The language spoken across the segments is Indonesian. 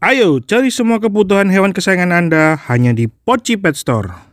Ayo, cari semua kebutuhan hewan kesayangan Anda hanya di Pochi Pet Store.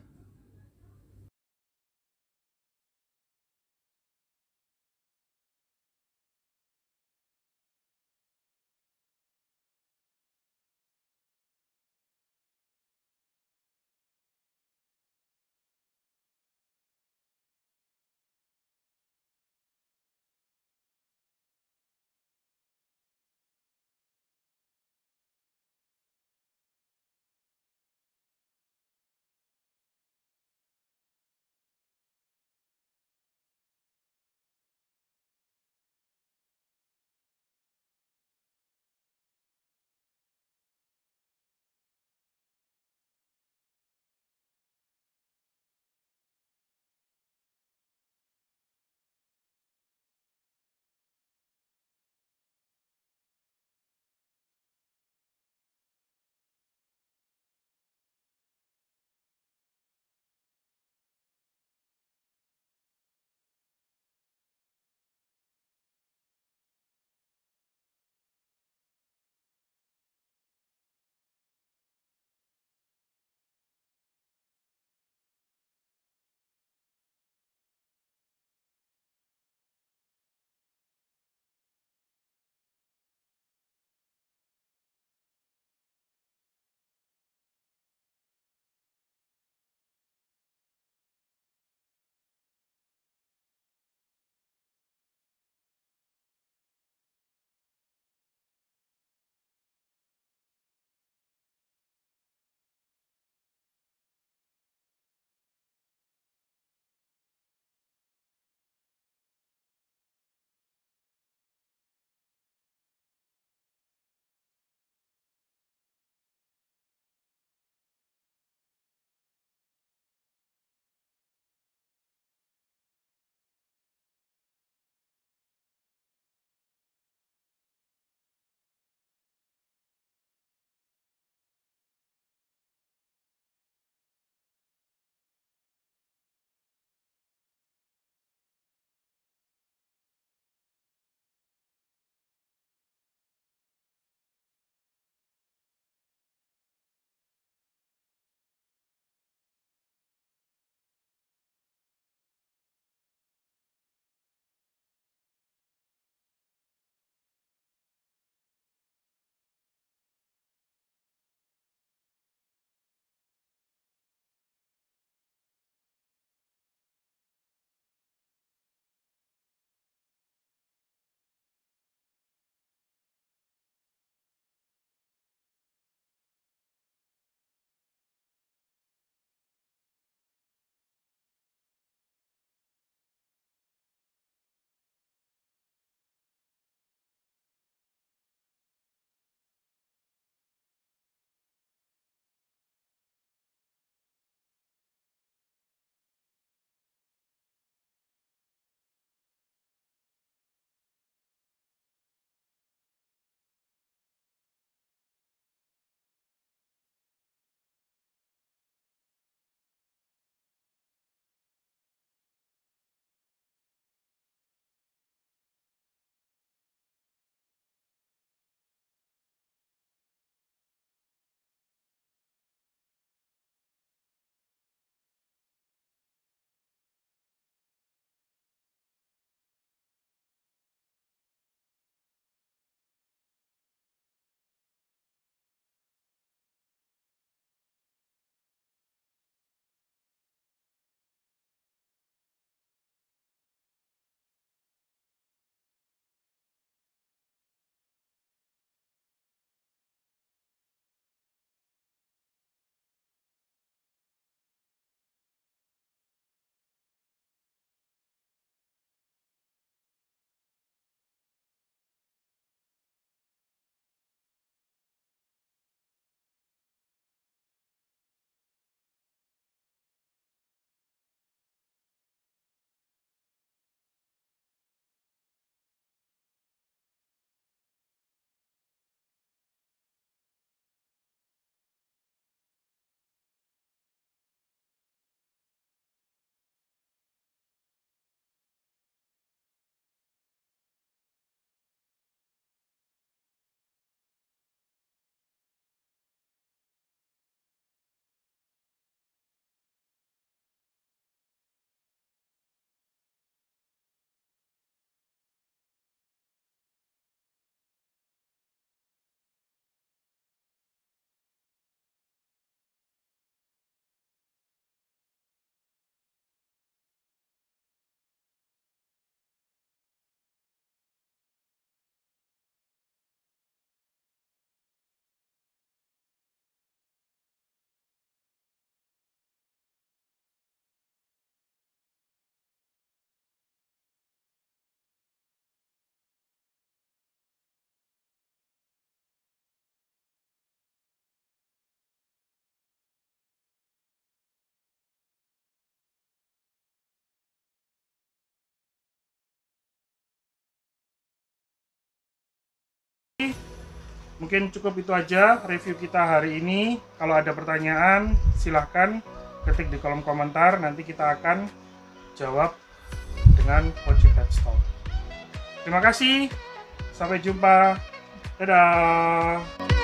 Mungkin cukup itu aja review kita hari ini. Kalau ada pertanyaan, silahkan ketik di kolom komentar. Nanti kita akan jawab dengan Pochi Pet Store. Terima kasih. Sampai jumpa. Dadah.